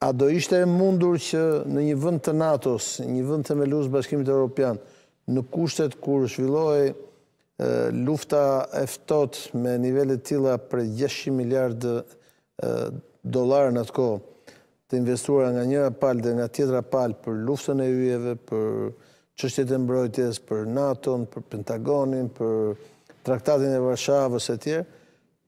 A do ishte e mundur që në një vënd të NATO-s, një vënd të melus bashkimit e Europian, në kushtet kur shvillohi lufta eftot me nivellet tila për 10 miliardë dolar në të kohë, të investuar nga njëra palë dhe nga tjetra palë për luftën e ujeve, për qështet e mbrojtjes, për NATO-n, për Pentagonin, për traktatin e Varshavës e tjerë,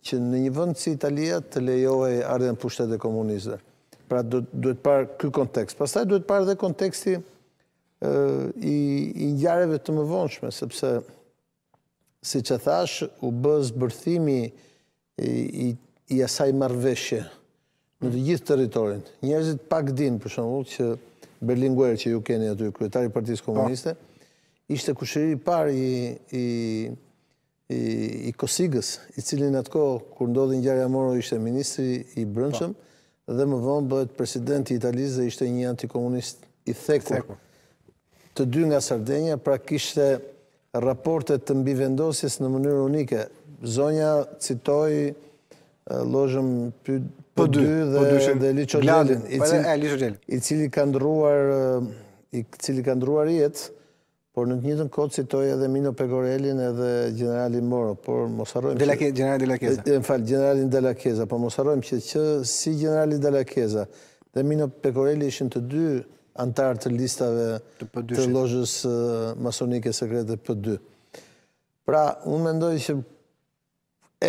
që në një vënd si Italia të lejohi ardhen pushtet e komunizër. Pra duhet parë këtë kontekst. Pastaj duhet parë dhe konteksti i njareve të më vonshme, sepse, si që thash, u bëzë bërthimi i asaj marveshje në të gjithë teritorin. Njerëzit pak din, për shumë, që berlinguer që ju keni aty, kryetari i partijës komuniste, ishte kushëri i parë i i Kosigës, i cilin atë kur ndodhë njare e moro, ishte ministri i brëndshëm, dhe më vonë bëhet president i Italisë dhe ishte një antikomunist i thekur. Të dy nga Sardenja, pra kishte raportet të mbi vendosjes në mënyrë unike. Zonja citoj lojëm për po po dy dhe po Lichodjelin, i cili ka i cili ka ndruar jetë Por në të njëtën kohë citoj edhe Mino Pegorelin edhe Generalin Moro, por mos arrojmë... Generalin Delakeza. Në falë, Generalin Delakeza, por mos harrojmë që që si Generalin Delakeza dhe Mino Pegorelin ishën të dy antarë të listave të lojës masonike sekrete për dy. Pra, unë mendoj që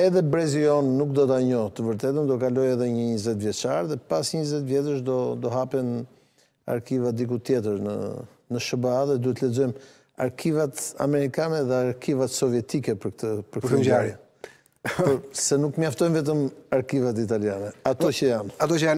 edhe Brezion nuk do të anjo të vërtetën, do kaloj edhe një 20 vjetësharë dhe pas 20 vjetës do hapen arkiva diku tjetër në në Shëba dhe duhet të lexojmë arkivat amerikane dhe arkivat sovjetike për këtë për këtë ngjarje. Se nuk mjaftojnë vetëm arkivat italiane, ato po, që janë. Ato që